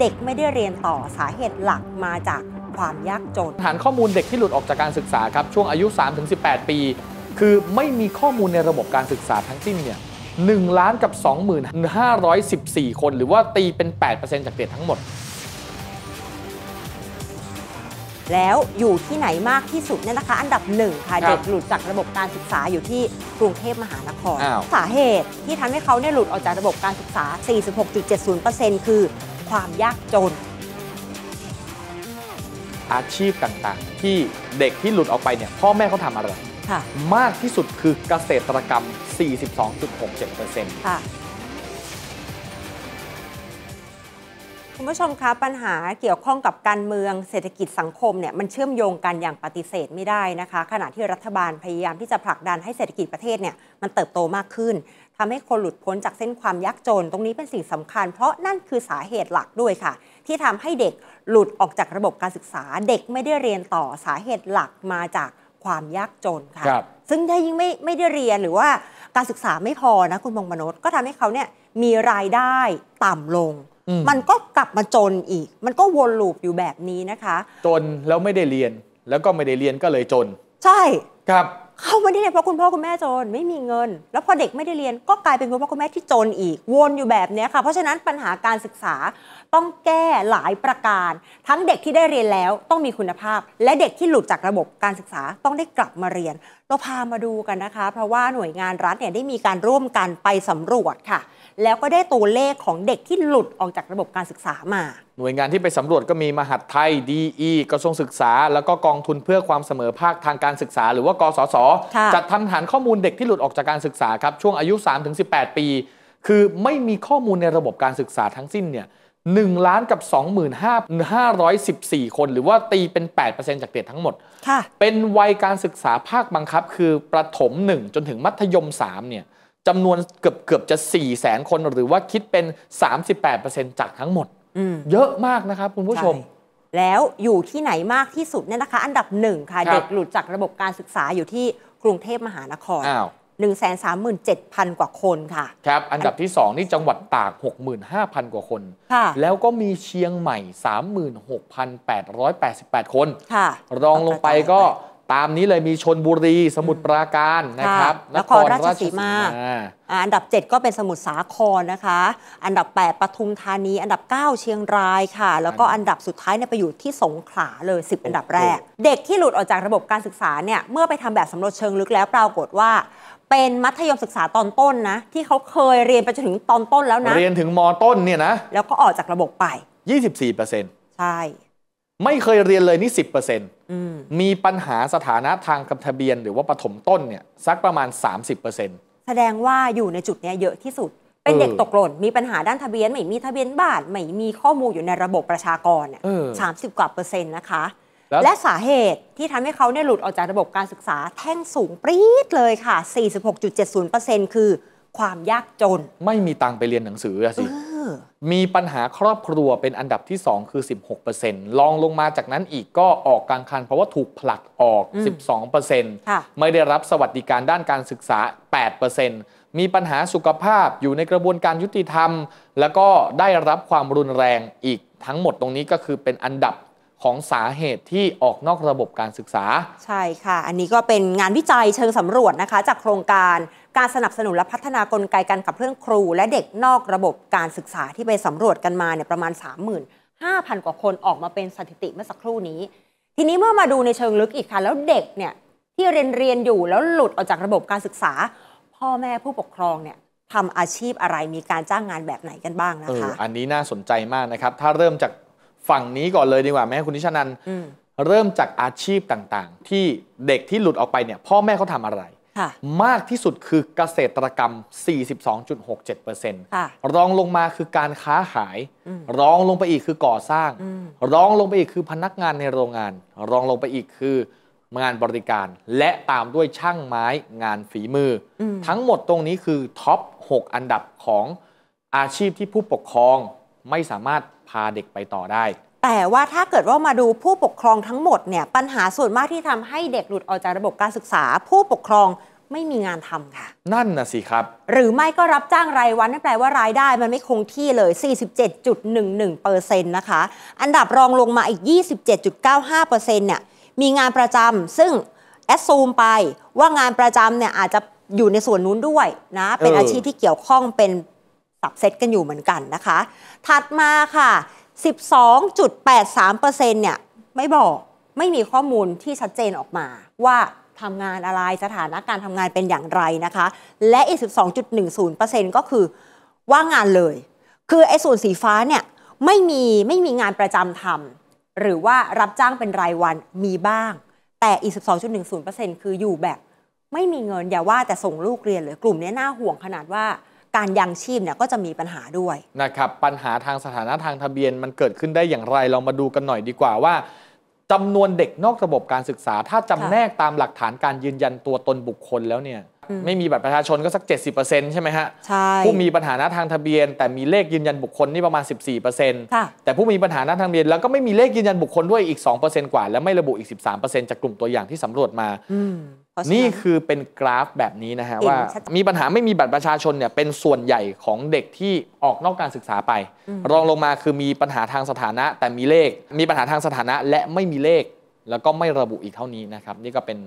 เด็กไม่ได้เรียนต่อสาเหตุหลักมาจากความยากจน ฐานข้อมูลเด็กที่หลุดออกจากการศึกษาครับช่วงอายุ 3-18 ปี คือไม่มีข้อมูลในระบบการศึกษาทั้งสิ้นเนี่ย1ล้านกับ2 5 1 4 คนหรือว่าตีเป็น 8%จากเด็กทั้งหมด แล้วอยู่ที่ไหนมากที่สุดเนี่ยนะคะ อันดับหนึ่งค่ะ เด็กหลุดจากระบบการศึกษาอยู่ที่กรุงเทพมหานคร สาเหตุที่ทำให้เขาเนี่ยหลุดออกจากระบบการศึกษา 46.70%คือความยากจน อาชีพต่างๆ ที่เด็กที่หลุดออกไปเนี่ยพ่อแม่เขาทำอะไร มากที่สุดคือเกษตรกรรม 42.67%ค่ะคุณผู้ชมคะปัญหาเกี่ยวข้องกับการเมืองเศรษฐกิจสังคมเนี่ยมันเชื่อมโยงกันอย่างปฏิเสธไม่ได้นะคะ ขณะที่รัฐบาลพยายามที่จะผลักดันให้เศรษฐกิจประเทศเนี่ยมันเติบโตมากขึ้นทำให้คนหลุดพ้นจากเส้นความยากจน ตรงนี้เป็นสิ่งสำคัญเพราะนั่นคือสาเหตุหลักด้วยค่ะ ที่ทำให้เด็กหลุดออกจากระบบการศึกษาเด็กไม่ได้เรียนต่อสาเหตุหลักมาจากความยากจนค่ะซึ่งถ้ายิ่งไม่ไม่ได้เรียนหรือว่าการศึกษาไม่พอนะคุณมงมน์ก็ทำให้เขาเนี่ยมีรายได้ ต่ำลง มันก็กลับมาจนอีก มันก็วนลูปอยู่แบบนี้นะคะ จนแล้วไม่ได้เรียนแล้วก็ไม่ได้เรียนก็เลยจน ใช่ครับเขาไม่ได้เรียนเพราะคุณพ่อคุณแม่จนไม่มีเงิน แล้วพอเด็กไม่ได้เรียนก็กลายเป็นคุณพ่อคุณแม่ที่จนอีกวนอยู่แบบนี้ค่ะเพราะฉะนั้นปัญหาการศึกษาต้องแก้หลายประการ ทั้งเด็กที่ได้เรียนแล้วต้องมีคุณภาพ และเด็กที่หลุดจากระบบการศึกษาต้องได้กลับมาเรียนเราพามาดูกันนะคะ เพราะว่าหน่วยงานรัฐเนี่ยได้มีการร่วมกันไปสำรวจค่ะแล้วก็ได้ตัวเลขของเด็กที่หลุดออกจากระบบการศึกษามา หน่วยงานที่ไปสำรวจก็มีมหาดไทยดีกระทรวงศึกษา แล้วก็กองทุนเพื่อความเสมอภาคทางการศึกษา หรือว่ากสศจัดทำฐานข้อมูลเด็กที่หลุดออกจากการศึกษาครับช่วงอายุ 3-18 ปี คือไม่มีข้อมูลในระบบการศึกษาทั้งสิ้นเนี่ย1ล้านกับ25,514 คน หรือว่าตีเป็น8%จากเด็กทั้งหมด เป็นวัยการศึกษาภาคบังคับ คือประถม1 จนถึงมัธยม3เนี่ยจำนวนเกือบเกือบจะ4ี่แสนคน หรือว่าคิดเป็น 38%จากทั้งหมด เยอะมากนะครับ คุณผู้ชม แล้วอยู่ที่ไหนมากที่สุดเนี่ยนะคะ อันดับหนึ่งค่ะ เด็กหลุดจากระบบการศึกษาอยู่ที่กรุงเทพมหานคร 1 3 7 0 0 0 กว่าคนค่ะ ครับ อันดับที่2นี่จังหวัดตาก 65,000 กว่าคน ค่ะ แล้วก็มีเชียงใหม่ 36,888 คน ค่ะรองลงไปก็ตามนี้เลยมีชนบุรีสมุทรปราการนะครับนครราชสีมาอันดับ 7 ก็เป็นสมุทรสาครนะคะ อันดับ 8ปทุมธานีอันดับ 9 เชียงรายค่ะ แล้วก็อันดับสุดท้ายเนี่ยไปอยู่ที่สงขลาเลย 10 อันดับแรก เด็กที่หลุดออกจากระบบการศึกษาเนี่ยเมื่อไปทำแบบสำรวจเชิงลึกแล้ว ปรากฏว่า เป็นมัธยมศึกษาตอนต้นนะที่เขาเคยเรียนไปจนถึงตอนต้นแล้วนะเรียนถึงมต้นเนี่ยนะแล้วก็ออกจากระบบไป24%ใช่ไม่เคยเรียนเลย นี่สิบเปอร์เซ็นต์มีปัญหาสถานะทางกัทะเบียน หรือว่าปฐมต้นเนี่ยสักประมาณ 30%เปอร์เซ็นต์แสดงว่าอยู่ในจุดเนี้ยเยอะที่สุด เป็นเด็กตกหล่นมีปัญหาด้านทะเบียน ไม่มีทะเบียนบ้าน ไม่มีข้อมูลอยู่ในระบบประชากรเนี่ยสามสิบกว่าเปอร์เซ็นต์นะคะแลและสาเหตุที่ทำให้เขาเนี่ยหลุดออกจากระบบการศึกษา แท่งสูงปรี๊ดเลยค่ะ 46.70%คือ ความยากจน ไม่มีตังไปเรียนหนังสือสิมีปัญหาครอบครัวเป็นอันดับที่ 2 คือ 16%ลองลงมาจากนั้นอีกก็ออกกลางคันเพราะว่าถูกผลักออก 12%ไม่ได้รับสวัสดิการด้านการศึกษา 8%มีปัญหาสุขภาพอยู่ในกระบวนการยุติธรรม แล้วก็ได้รับความรุนแรงอีกทั้งหมดตรงนี้ก็คือเป็นอันดับของสาเหตุที่ออกนอกระบบการศึกษา ใช่ค่ะ อันนี้ก็เป็นงานวิจัยเชิงสำรวจนะคะ จากโครงการการสนับสนุนและพัฒนากลไกการขับเคลื่อนครู และเด็กนอกระบบการศึกษาที่ไปสำรวจกันมาเนี่ยประมาณ 35,000 กว่าคนออกมาเป็นสถิติเมื่อสักครู่นี้ ทีนี้เมื่อมาดูในเชิงลึกอีกค่ะแล้วเด็กเนี่ยที่เรียนเรียนอยู่แล้วหลุดออกจากระบบการศึกษา พ่อแม่ผู้ปกครองเนี่ยทำอาชีพอะไรมีการจ้างงานแบบไหนกันบ้างนะคะอออันนี้น่าสนใจมากนะครับ ถ้าเริ่มจากฝั่งนี้ก่อนเลยดีกว่าแม่คุณนิชนันเริ่มจากอาชีพต่างๆ ที่เด็กที่หลุดออกไปเนี่ยพ่อแม่เขาทำอะไร มากที่สุดคือเกษตรกรรม 42.67%รองลงมาคือการค้าขายรองลงไปอีกคือก่อสร้างรองลงไปอีกคือพนักงานในโรงงาน รองลงไปอีกคืองานบริการ และตามด้วยช่างไม้งานฝีมืออมทั้งหมดตรงนี้คือท็อป 6 อันดับของอาชีพที่ผู้ปกครองไม่สามารถพาเด็กไปต่อได้ แต่ว่าถ้าเกิดว่ามาดูผู้ปกครองทั้งหมดเนี่ยปัญหาส่วนมากที่ทำให้เด็กหลุดออกจากระบบการศึกษา ผู้ปกครองไม่มีงานทำค่ะ นั่นนะสิครับ หรือไม่ก็รับจ้างรายวันนั่นแปลว่ารายได้มันไม่คงที่เลย 47.11%นะคะ อันดับรองลงมาอีก 27.95%เนี่ย มีงานประจำซึ่ง แอดซูมไปว่างานประจำเนี่ยอาจจะอยู่ในส่วนนู้นด้วยนะเป็นอาชีพที่เกี่ยวข้องเป็นสับเซตกันอยู่เหมือนกันนะคะ ถัดมาค่ะ 12.83%เนี่ย ไม่บอกไม่มีข้อมูลที่ชัดเจนออกมาว่าทำงานอะไรสถานะการทำงานเป็นอย่างไรนะคะ และอีก 12.10%ก็คือว่างงานเลย คือไอ้ส่วนสีฟ้าเนี่ยไม่มีไม่มีงานประจำทำหรือว่ารับจ้างเป็นรายวันมีบ้าง แต่อีก 12.10%คืออยู่แบบ ไม่มีเงินอย่าว่าแต่ส่งลูกเรียนเลยกลุ่มนี้น่าห่วงขนาดว่าการยังชีพเนี่ยก็จะมีปัญหาด้วย นะครับ ปัญหาทางสถานะทางทะเบียนมันเกิดขึ้นได้อย่างไร เรามาดูกันหน่อยดีกว่าว่าจำนวนเด็กนอกระบบการศึกษา ถ้าจำแนกตามหลักฐานการยืนยันตัวตนบุคคลแล้วเนี่ยไม่มีบัตรประชาชนก็สัก 70%ใช่ไหมฮะ ใช่ ผู้มีปัญหาหน้าทางทะเบียน แต่มีเลขยืนยันบุคคลนี่ประมาณ 14%แต่ผู้มีปัญหาหน้าทางทะเบียน แล้วก็ไม่มีเลขยืนยันบุคคลด้วยอีก2%กว่าแล้วไม่ระบุอีก13%จากกลุ่มตัวอย่างที่สำรวจมานี่คือเป็นกราฟแบบนี้นะฮะว่า มีปัญหาไม่มีบัตรประชาชนเนี่ยเป็นส่วนใหญ่ของเด็กที่ออกนอกการศึกษาไปรองลงมาคือมีปัญหาทางสถานะแต่มีเลขมีปัญหาทางสถานะและไม่มีเลข แล้วก็ไม่ระบุอีกเท่านี้นะครับ นี่ก็เป็น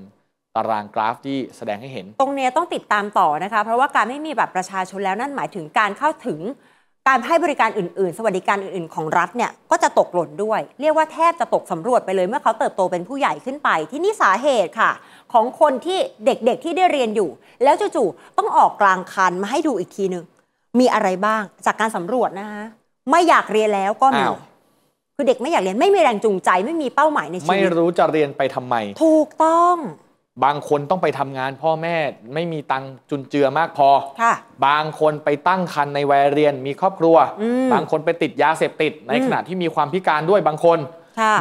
ตารางกราฟที่แสดงให้เห็น ตรงนี้ต้องติดตามต่อนะคะเพราะว่าการไม่มีบัตรประชาชนแล้วนั่นหมายถึงการเข้าถึงการให้บริการอื่น ๆ สวัสดิการอื่น ๆ ของรัฐเนี่ยก็จะตกหล่นด้วย เรียกว่าแทบจะตกสำรวจไปเลยเมื่อเขาเติบโตเป็นผู้ใหญ่ขึ้นไป ที่นี่สาเหตุค่ะ ของคนที่เด็ก ๆ ที่ได้เรียนอยู่ แล้วจู่ ๆ ต้องออกกลางคันมาให้ดูอีกทีหนึ่ง มีอะไรบ้างจากการสำรวจนะคะ ไม่อยากเรียนแล้วก็มี คือเด็กไม่อยากเรียน ไม่มีแรงจูงใจไม่มีเป้าหมายในชีวิต ไม่รู้จะเรียนไปทำไม ถูกต้องบางคนต้องไปทำงานพ่อแม่ ไม่มีตังจุนเจือมากพอบางคนไปตั้งคันในวัยเรียน มีครอบครัว บางคนไปติดยาเสพติด ในขณะที่มีความพิการด้วยบางคน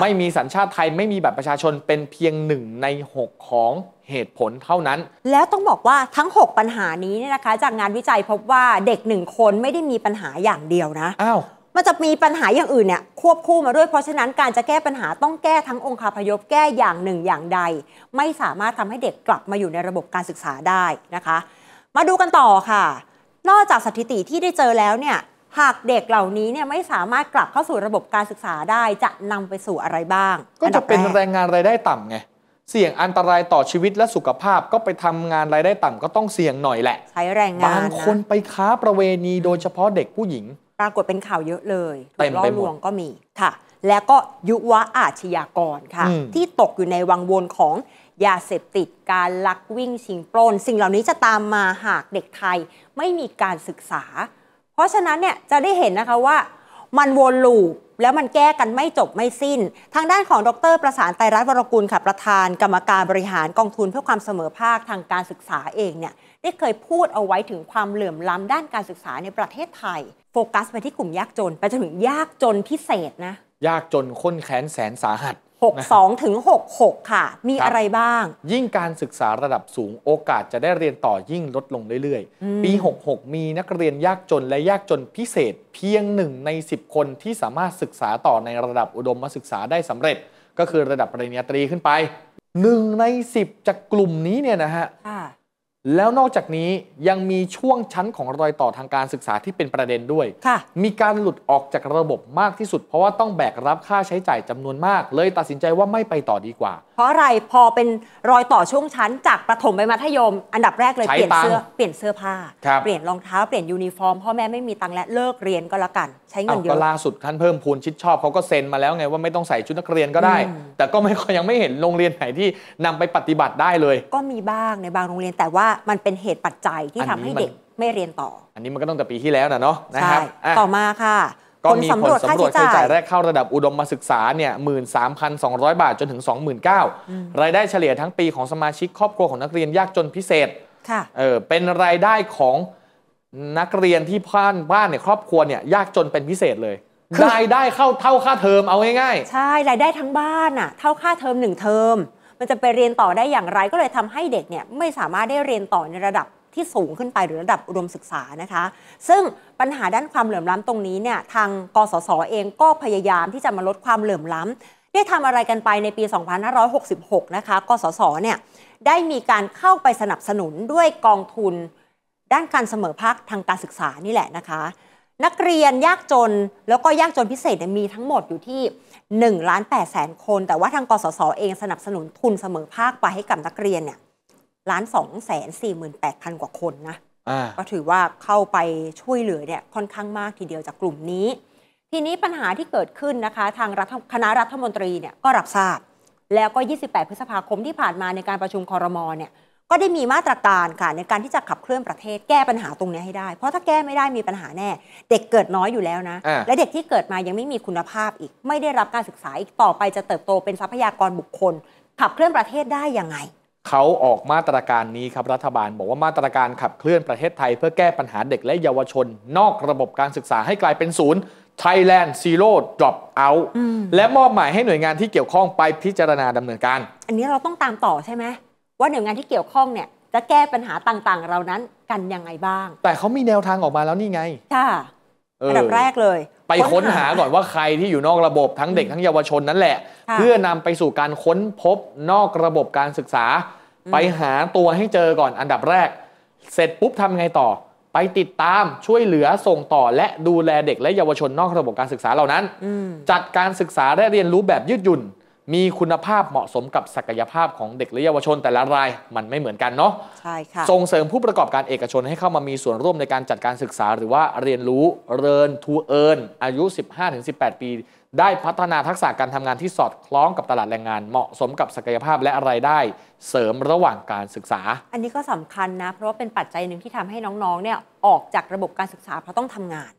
ไม่มีสัญชาติไทยไม่มีบัตรประชาชนเป็นเพียงหนึ่งใน 6 ของเหตุผลเท่านั้น แล้วต้องบอกว่าทั้ง 6 ปัญหานี้เนี่ยนะคะ จากงานวิจัยพบว่าเด็กหนึ่งคนไม่ได้มีปัญหาอย่างเดียวนะอ้าวมันจะมีปัญหาอย่างอื่นเนี่ยควบคู่มาด้วยเพราะฉะนั้นการจะแก้ปัญหาต้องแก้ทั้งองค์คาพยพแก้อย่างหนึ่งอย่างใด ไม่สามารถทำให้เด็กกลับมาอยู่ในระบบการศึกษาได้นะคะ มาดูกันต่อค่ะ นอกจากสถิติที่ได้เจอแล้วเนี่ยหากเด็กเหล่านี้เนี่ยไม่สามารถกลับเข้าสู่ระบบการศึกษาได้จะนำไปสู่อะไรบ้าง ก็จะเป็นแรงงานรายได้ต่ำไงเสี่ยงอันตรายต่อชีวิตและสุขภาพก็ไปทำงานรายได้ต่ำก็ต้องเสี่ยงหน่อยแหละ ใช้แรงงานบางคนไปค้าประเวณีโดยเฉพาะเด็กผู้หญิงปรากฏเป็นข่าวเยอะเลยเูกล่อลวงก็มีค่ะ แล้วก็ยุวะอาชญากรค่ะ ที่ตกอยู่ในวังวนของยาเสพติดการลักวิ่งชิงปล้น สิ่งเหล่านี้จะตามมาหากเด็กไทย ไม่มีการศึกษา เพราะฉะนั้นเนี่ยจะได้เห็นนะคะว่า มันวนลูป แล้วมันแก้กันไม่จบไม่สิ้น ทางด้านของดรประสานไตรรัตน์วรกุลค่ะประธานกรรมการบริหารกองทุนเพื่อความเสมอภาคทางการศึกษาเองเนี่ยได้เคยพูดเอาไว้ถึงความเหลื่อมล้ำด้านการศึกษาในประเทศไทย โฟกัสไปที่กลุ่มยากจนไปจนถึงยากจนพิเศษนะ ยากจนข้นแค้นแสนสาหัส62ถึง66 ค่ะ มีอะไรบ้าง ยิ่งการศึกษาระดับสูงโอกาสจะได้เรียนต่อยิ่งลดลงเรื่อย ๆ ปี 66 มีนักเรียนยากจนและยากจนพิเศษ เพียงหนึ่งใน 10 คนที่สามารถศึกษาต่อในระดับอุดมศึกษาได้สำเร็จ ก็คือระดับปริญญาตรีขึ้นไปหนึ่งใน10 จากกลุ่มนี้เนี่ยนะฮะแล้วนอกจากนี้ยังมีช่วงชั้นของรอยต่อทางการศึกษาที่เป็นประเด็นด้วย มีการหลุดออกจากระบบมากที่สุด เพราะว่าต้องแบกรับค่าใช้จ่ายจำนวนมาก เลยตัดสินใจว่าไม่ไปต่อดีกว่า เพราะอะไรพอเป็นรอยต่อช่วงชั้นจากประถมไปมัธยม อันดับแรกเลย เปลี่ยนเสื้อเปลี่ยนเสื้อผ้าเปลี่ยนรองเท้าเปลี่ยนยูนิฟอร์มพ่อแม่ไม่มีตังค์และเลิกเรียนก็แล้วกัน ใช้เงินเยอะก็ล่าสุดท่านเพิ่มพูนชิดชอบเขาก็เซ็นมาแล้วไงว่าไม่ต้องใส่ชุดนักเรียนก็ได้ แต่ก็ไม่ยังไม่เห็นโรงเรียนไหนที่นำไปปฏิบัติได้เลย ก็มีบ้างในบางโรงเรียนแต่ว่ามันเป็นเหตุปัจจัยที่ทำให้เด็กไม่เรียนต่อ อันนี้มันก็ตั้งแต่ปีที่แล้วนะเนาะนะครับต่อมาค่ะก็มีผลสำรวจค่าใช้จ่ายแรกเข้าระดับอุดมศึกษาเนี่ยหมื่นสามพันสองร้อยบาทจนถึงสองหมื่นเก้ารายได้เฉลี่ยทั้งปีของสมาชิกครอบครัวของนักเรียนยากจนพิเศษค่ะเออเป็นรายได้ของนักเรียนที่บ้านบ้านเนี่ยครอบครัวเนี่ยยากจนเป็นพิเศษเลยรายได้เข้าเท่าค่าเทอมเอาง่ายๆใช่ รายได้ทั้งบ้านอ่ะเท่าค่าเทอมหนึ่งเทอมมันจะไปเรียนต่อได้อย่างไรก็เลยทำให้เด็กเนี่ยไม่สามารถได้เรียนต่อในระดับที่สูงขึ้นไปหรือระดับอุดมศึกษานะคะ ซึ่งปัญหาด้านความเหลื่อมล้ำตรงนี้เนี่ยทางกสศเองก็พยายามที่จะมาลดความเหลื่อมล้ำได้ทำอะไรกันไปในปี2566นะคะกสศเนี่ยได้มีการเข้าไปสนับสนุนด้วยกองทุนด้านการเสมอภาคทางการศึกษานี่แหละนะคะ นักเรียนยากจนแล้วก็ยากจนพิเศษมีทั้งหมดอยู่ที่1ล้าน8แสนคนแต่ว่าทางกสศเองสนับสนุนทุนเสมอภาคไปให้กับนักเรียนเนี่ยล้านสองแสนสี่หมื่นแปดพันกว่าคนนะก็ถือว่าเข้าไปช่วยเหลือเนี่ยค่อนข้างมากทีเดียวจากกลุ่มนี้ ทีนี้ปัญหาที่เกิดขึ้นนะคะ ทางคณะรัฐมนตรีเนี่ยก็รับทราบ แล้วก็ 28 พฤษภาคมที่ผ่านมาในการประชุมคอรมอเนี่ยก็ได้มีมาตรการค่ะในการที่จะขับเคลื่อนประเทศแก้ปัญหาตรงนี้ให้ได้ เพราะถ้าแก้ไม่ได้มีปัญหาแน่เด็กเกิดน้อยอยู่แล้วนะ และเด็กที่เกิดมายังไม่มีคุณภาพอีกไม่ได้รับการศึกษาอีกต่อไปจะเติบโตเป็นทรัพยากรบุคคล ขับเคลื่อนประเทศได้ยังไง เขาออกมาตรการนี้ครับรัฐบาล บอกว่ามาตรการขับเคลื่อนประเทศไทย เพื่อแก้ปัญหาเด็กและเยาวชน นอกระบบการศึกษาให้กลายเป็นศูนย์ Thailand Zero Drop Out และมอบหมายให้หน่วยงานที่เกี่ยวข้องไปพิจารณาดำเนินการอันนี้เราต้องตามต่อใช่ไหมว่าหน่วยงานที่เกี่ยวข้องเนี่ยจะแก้ปัญหาต่างๆเรานั้นกันยังไงบ้าง แต่เขามีแนวทางออกมาแล้วนี่ไงค่ะอันดับแรกเลย ไปค้นหาก่อนว่าใครที่อยู่นอกระบบทั้งเด็กทั้งเยาวชนนั่นแหละ เพื่อนำไปสู่การค้นพบ นอกระบบการศึกษา ไปหาตัวให้เจอก่อน อันดับแรก เสร็จปุ๊บทำไงต่อ ไปติดตามช่วยเหลือส่งต่อและดูแลเด็กและเยาวชน นอกระบบการศึกษาเหล่านั้นจัดการศึกษาและเรียนรู้แบบยืดหยุ่นมีคุณภาพเหมาะสมกับศักยภาพของเด็กและเยาวชนแต่ละรายมันไม่เหมือนกันเนาะใช่ค่ะส่งเสริมผู้ประกอบการเอกชนให้เข้ามามีส่วนร่วมในการจัดการศึกษา หรือว่าเรียนรู้เรียนทูเอิร์นอายุ 15-18 ปี ได้พัฒนาทักษะการทำงานที่สอดคล้องกับตลาดแรงงานเหมาะสมกับศักยภาพและไรายได้ เสริมระหว่างการศึกษา อันนี้ก็สำคัญนะ เพราะว่าเป็นปัจจัยหนึ่งที่ทำให้น้องๆเนี่ยออกจากระบบการศึกษาเพราะต้องทำงาน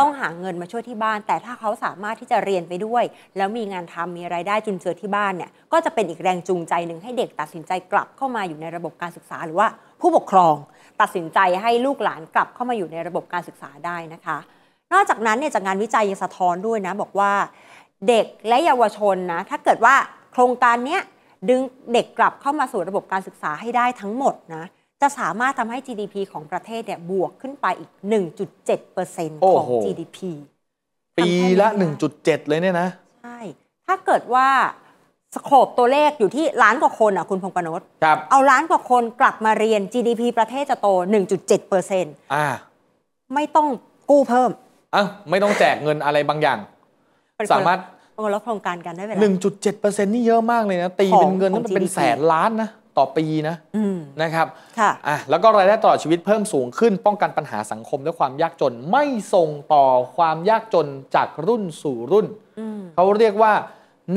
ต้องหาเงินมาช่วยที่บ้าน แต่ถ้าเขาสามารถที่จะเรียนไปด้วย แล้วมีงานทำมีไรายได้จุนเจือที่บ้านเนี่ยก็จะเป็นอีกแรงจูงใจหนึ่งให้เด็กตัดสินใจกลับเข้ามาอยู่ในระบบการศึกษาหรือว่า ผู้ปกครองตัดสินใจให้ลูกหลานกลับเข้ามาอยู่ในระบบการศึกษาได้นะคะ นอกจากนั้นเนี่ยจากงานวิจัยยังสะท้อนด้วยนะบอกว่า เด็กและเยาวชนนะถ้าเกิดว่าโครงการเนี้ยดึงเด็กกลับเข้ามาสู่ระบบการศึกษาให้ได้ทั้งหมดนะจะสามารถทำให้ GDP ของประเทศเนี่ยบวกขึ้นไปอีก 1.7%ของ GDP ปีละ 1.7 เลยเนี่ยนะ ใช่ ถ้าเกิดว่า สโคบตัวเลขอยู่ที่ล้านกว่าคนอ่ะคุณพงปนศครับ เอาล้านกว่าคนกลับมาเรียน GDP ประเทศจะโต 1.7เปอร์เซ็นต์่าไม่ต้องกู้เพิ่มอ่ะไม่ต้องแจกเงินอะไรบางอย่าง สามารถลดโครงการกันได้ไหม1.7เปอร์เซ็นต์นี่เยอะมากเลยนะ ตีเป็นเงินนั่นเป็นแสนล้านนะต่อปีนะนะครับค่ะอ่ะ แล้วก็รายได้ตลอดชีวิตเพิ่มสูงขึ้นป้องกันปัญหาสังคมด้วยความยากจนไม่ส่งต่อความยากจนจากรุ่นสู่รุ่นเขาเรียกว่า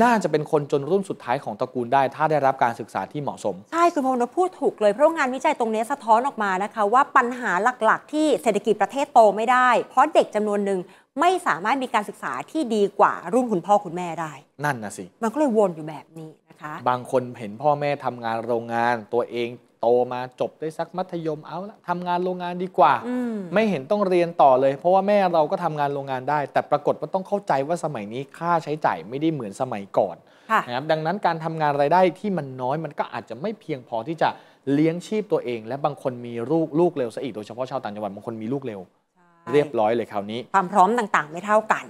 น่าจะเป็นคนจนรุ่นสุดท้ายของตระกูลได้ ถ้าได้รับการศึกษาที่เหมาะสม ใช่ คุณพงศ์พูดถูกเลยเพราะงานวิจัยตรงนี้สะท้อนออกมานะคะว่าปัญหาหลักๆ ที่เศรษฐกิจประเทศโตไม่ได้เพราะเด็กจำนวนหนึ่งไม่สามารถมีการศึกษาที่ดีกว่ารุ่นคุณพ่อคุณแม่ได้นั่นนะสิ มันก็เลยวนอยู่แบบนี้บางคนเห็นพ่อแม่ทำงานโรงงานตัวเอง โตมาจบได้สักมัธยมเอาละทำงานโรงงานดีกว่า ไม่เห็นต้องเรียนต่อเลย เพราะว่าแม่เราก็ทำงานโรงงานได้ แต่ปรากฏว่าต้องเข้าใจว่าสมัยนี้ค่าใช้จ่ายไม่ได้เหมือนสมัยก่อนนะครับดังนั้นการทำงานรายได้ที่มันน้อยมันก็อาจจะไม่เพียงพอที่จะเลี้ยงชีพตัวเอง และบางคนมีลูกลูกเร็วซะอีกโดยเฉพาะชาวต่างจังหวัดบางคนมีลูกเร็ว เรียบร้อยเลยคราวนี้ ความพร้อมต่าง ๆ ไม่เท่ากัน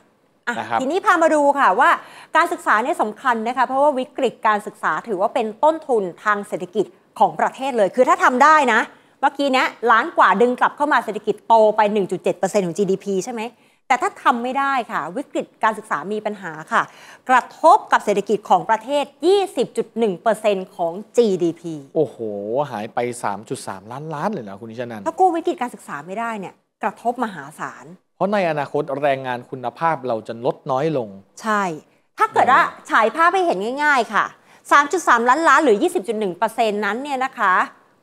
ทีนี้พามาดูค่ะว่าการศึกษาเนี่ยสำคัญนะคะเพราะว่าวิกฤตการศึกษาถือว่าเป็นต้นทุนทางเศรษฐกิจของประเทศเลย คือถ้าทำได้นะ เมื่อกี้เนี้ยล้านกว่าดึงกลับเข้ามาเศรษฐกิจโตไป 1.7%ของ GDP ใช่ไหมแต่ถ้าทำไม่ได้ค่ะ วิกฤตการศึกษามีปัญหาค่ะ กระทบกับเศรษฐกิจของประเทศ20.1%ของ GDP โอ้โห หายไป 3.3 ล้านล้านเลยนะคุณนิชานันถ้ากู้วิกฤตการศึกษาไม่ได้เนี่ยกระทบมหาศาลพราะในอนาคตแรงงานคุณภาพเราจะลดน้อยลง ใช่ ถ้าเกิดว่าฉายภาพให้เห็นง่ายๆค่ะ 3.3 ล้านล้านหรือ 20.1%นั้นเนี่ยนะคะ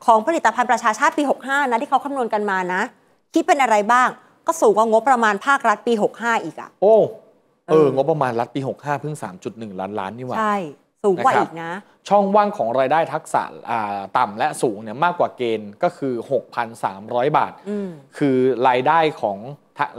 ของผลิตภัณฑ์ประชาชาติปี 65นะที่เขาคำนวณกันมานะ คิดเป็นอะไรบ้างก็สูงกว่างบประมาณภาครัฐปี 65 อีกอะโอ้ เออ งบประมาณรัฐปี 65เพิ่ง 3.1 ล้านล้านนี่หว่าใช่สูงกว่าอีกนะ ช่องว่างของรายได้ทักษะต่ำและสูงเนี่ยมากกว่าเกณฑ์ก็คือ 6,300 บาทคือรายได้ของ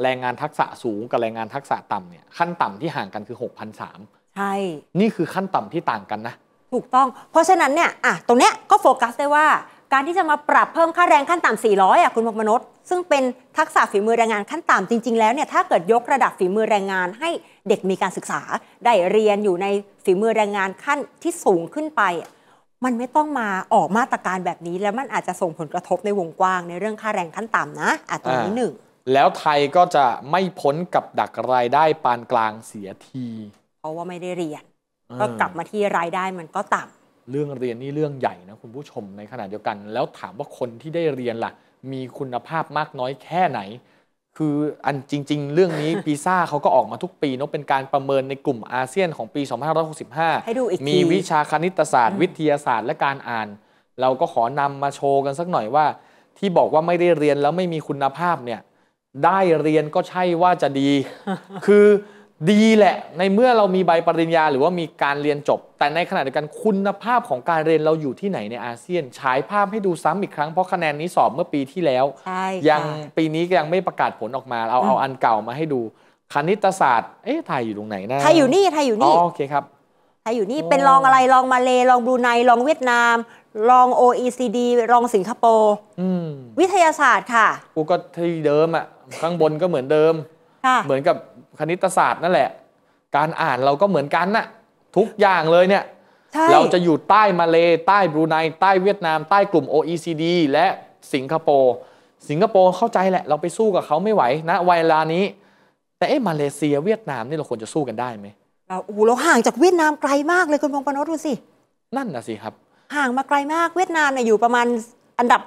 แรงงานทักษะสูง กับแรงงานทักษะต่ำเนี่ยขั้นต่ำที่ห่างกันคือ6ส0มใช่นี่คือขั้นต่ำที่ต่างกันนะ ถูกต้องเพราะฉะนั้นเนี่ยอ่ะตรงเนี้ยก็โฟกัสได้ว่าการที่จะมาปรับเพิ่มค่าแรงขั้นต่ำ400อ่ะคุณพกมน์ซึ่งเป็นทักษะฝีมือแรงงานขั้นต่ำจริง ๆแล้วเนี่ยถ้าเกิดยกระดับฝีมือแรงงานให้เด็กมีการศึกษาได้เรียนอยู่ในฝีมือแรงงานขั้นที่สูงขึ้นไปมันไม่ต้องมาออกมาตรการแบบนี้แล้วมันอาจจะส่งผลกระทบในวงกว้างในเรื่องค่าแรงขั้นต่ำนะอ่ะตรงนี้หนึ่งแล้วไทยก็จะไม่พ้นกับดักรายได้ปานกลางเสียที เพราะว่าไม่ได้เรียน ก็กลับมาที่รายได้มันก็ต่ำเรื่องเรียนนี่เรื่องใหญ่นะคุณผู้ชมในขณะเดียวกัน แล้วถามว่าคนที่ได้เรียนล่ะ มีคุณภาพมากน้อยแค่ไหน คืออันจริง ๆ เรื่องนี้ปีซ่าเขาก็ออกมาทุกปีเนาะเป็นการประเมินในกลุ่มอาเซียนของปี 2565มีวิชาคณิตศาสตร์ วิทยาศาสตร์และการอ่าน เราก็ขอนำมาโชว์กันสักหน่อยว่า ที่บอกว่าไม่ได้เรียนแล้วไม่มีคุณภาพเนี่ยได้เรียนก็ใช่ว่าจะดี คือดีแหละ ในเมื่อเรามีใบปริญญา หรือว่ามีการเรียนจบ แต่ในขณะเดียวกันคุณภาพของการเรียนเราอยู่ที่ไหนในอาเซียนฉายภาพให้ดูซ้ำอีกครั้งเพราะคะแนนนี้สอบเมื่อปีที่แล้ว ยังปีนี้ยังไม่ประกาศผลออกมา เอาเอาอันเก่ามาให้ดูคณิตศาสตร์เอ๊ะไทยอยู่ตรงไหนนะไทยอยู่นี่ไทยอยู่นี่โอเคครับไทยอยู่นี่เป็นรองอะไรรองมาเลรองบรูไนรองเวียดนามรอง OECD รองสิงคโปร์วิทยาศาสตร์ค่ะกูก็ที่เดิมอะข้างบนก็เหมือนเดิมเหมือนกับคณิตศาสตร์นั่นแหละการอ่านเราก็เหมือนกันน่ะทุกอย่างเลยเนี่ยเราจะอยู่ใต้มาเลใต้บรูไนใต้เวียดนามใต้กลุ่ม OECD และสิงคโปร์สิงคโปร์เข้าใจแหละ เราไปสู้กับเขาไม่ไหวนะวัยลานี้ แต่เอ๊ะมาเลเซียเวียดนามนี่เราควรจะสู้กันได้ไหมเราโอ้เราห่างจากเวียดนามไกลมากเลยคุณพงษ์ปนดูสินั่นนะสิครับ ห่างมาไกลมากเวียดนามเนี่ยอยู่ประมาณอันดับ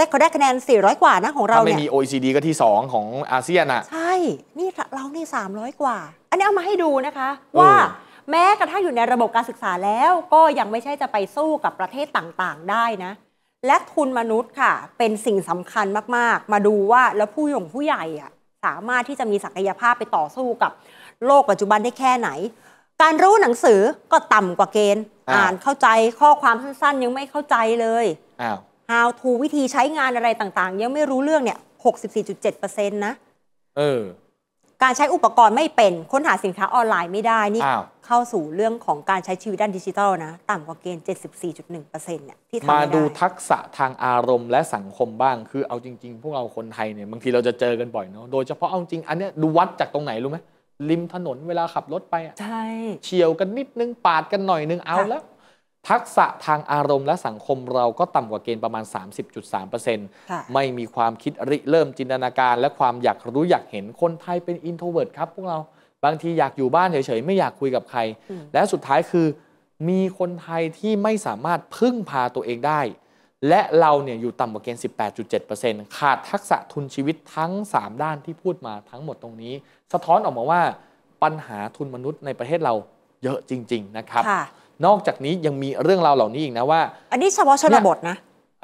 แต่เขาได้คะแนน 400 กว่า นะ ของเราเนี่ยไม่ มี OECD ก็ที่ 2 ของอาเซียนอ่ะ ใช่ นี่เรานี่ 300 กว่า อันนี้ เอามาให้ดูนะคะ ว่าแม้ กระทั่ง อยู่ในระบบการศึกษาแล้ว ก็ยังไม่ใช่จะไปสู้กับประเทศต่าง ๆ ได้นะ และ ทุน มนุษย์ค่ะ เป็นสิ่งสำคัญมาก ๆ มาดูว่า แล้วผู้หยงผู้ใหญ่อะสามารถที่จะมี ศักยภาพไปต่อสู้กับ โลก ปัจจุบัน ได้ แค่ไหน การ รู้ หนังสือ ก็ ต่ำกว่า เกณฑ์ อ่าน เข้าใจ ข้อความ สั้น ๆ ยัง ไม่เข้าใจเลยอ้าว how to วิธีใช้งานอะไรต่างๆ ยังไม่รู้เรื่องเนี่ย64.7%นะเออการใช้อุปกรณ์ไม่เป็นค้นหาสินค้าออนไลน์ไม่ได้นี่ เข้าสู่เรื่องของการใช้ชีวิตด้านดิจิทัลนะ ต่ำกว่าเกณฑ์74.1%เนี่ยที่ทำมาไม่ดูดทักษะทางอารมณ์และสังคมบ้างคือเอาจริงๆ พวกเราคนไทยเนี่ยบางทีเราจะเจอกันบ่อยเนาะโดยเฉพาะเอาจริงอันเนี้ยดูวัดจากตรงไหนรู้ไหมริมถนนเวลาขับรถไปอะใช่เฉียวกันนิดนึงปาดกันหน่อยนึงเอาะแล้วทักษะทางอารมณ์และสังคมเราก็ต่ำกว่าเกณฑ์ประมาณ 30.3%ไม่มีความคิดริเริ่มจินตนาการและความอยากรู้อยากเห็นคนไทยเป็นอินโทรเวิร์ตครับพวกเราบางทีอยากอยู่บ้านเฉยๆ ไม่อยากคุยกับใคร และสุดท้ายคือมีคนไทยที่ไม่สามารถพึ่งพาตัวเองได้ และเราเนี่ยอยู่ต่ำกว่าเกณฑ์18.7%ขาดทักษะทุนชีวิตทั้ง 3 ด้านที่พูดมาทั้งหมดตรงนี้ สะท้อนออกมาว่าปัญหาทุนมนุษย์ในประเทศเราเยอะจริง ๆ นะครับนอกจากนี้ยังมีเรื่องราวเหล่านี้อีกนะว่า อันนี้เฉพาะชนบทนะ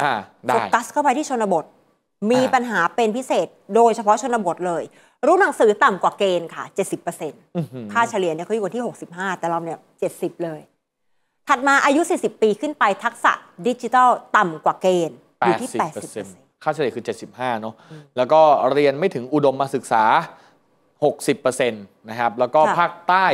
อ่าโฟกัสเข้าไปที่ชนบทมีปัญหาเป็นพิเศษโดยเฉพาะชนบทเลย รู้หนังสือต่ำกว่าเกณฑ์ค่ะ 70%ค่าเฉลี่ยเนี่ยเขาอยู่ที่ 65 แต่เราเนี่ย70 เลย ถัดมาอายุ 40 ปีขึ้นไปทักษะดิจิทัลต่ำกว่าเกณฑ์อยู่ที่80%ค่าเฉลี่ยคือ 75 เนาะแล้วก็เรียนไม่ถึงอุดมมาศึกษา60%นะครับแล้วก็ภาคใต้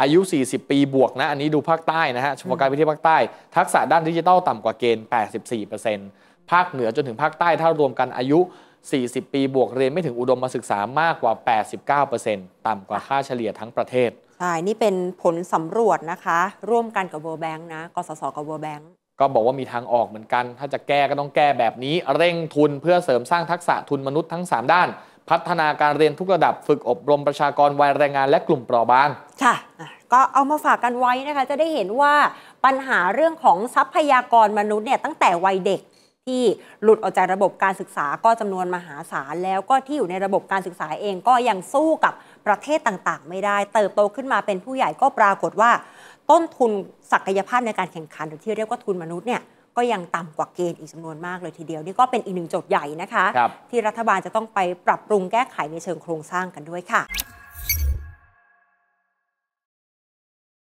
อายุ 40 ปี บวก นะ อันนี้ดูภาคใต้ นะ ฮะชุมการพิทีภาคใต้ ทักษะ ด้าน ดิจิทัลต่ำกว่า เกณฑ์ 84%ภาคเหนือจนถึงภาคใต้ ถ้ารวมกันอายุ 40 ปี บวก เรียนไม่ถึงอุดมศึกษามากกว่า 89%ต่ำกว่าค่าเฉลี่ยทั้งประเทศ ใช่ นี่ เป็นผลสำรวจ นะคะ ร่วมกัน กับ World Bank นะ กสศกับ World Bank ก็บอกว่ามีทางออกเหมือนกัน ถ้า จะ แก้ ก็ต้อง แก้ แบบนี้ เร่ง ทุน เพื่อ เสริมสร้าง ทักษะ ทุน มนุษย์ทั้ง 3 ด้านพัฒนาการเรียนทุกระดับฝึกอบรมประชากรวัย แรงงานและกลุ่มเปราะบางค่ะก็เอามาฝากกันไว้นะคะ จะได้เห็นว่าปัญหาเรื่องของทรัพยากรมนุษย์เนี่ยตั้งแต่วัยเด็ก ที่หลุดออกจากระบบการศึกษาก็จำนวนมหาศาล แล้วก็ที่อยู่ในระบบการศึกษาเองก็ยังสู้กับประเทศต่างๆ ไม่ได้เติบโตขึ้นมาเป็นผู้ใหญ่ก็ปรากฏว่า ต้นทุนศักยภาพในการแข่งขันหรือที่เรียกว่าทุนมนุษย์เนี่ยก็ยังต่ำกว่าเกณฑ์อีกจำนวนมากเลยทีเดียวนี่ก็เป็นอีกหนึ่งโจทย์ใหญ่นะคะ ที่รัฐบาลจะต้องไปปรับปรุงแก้ไขในเชิงโครงสร้างกันด้วยค่ะ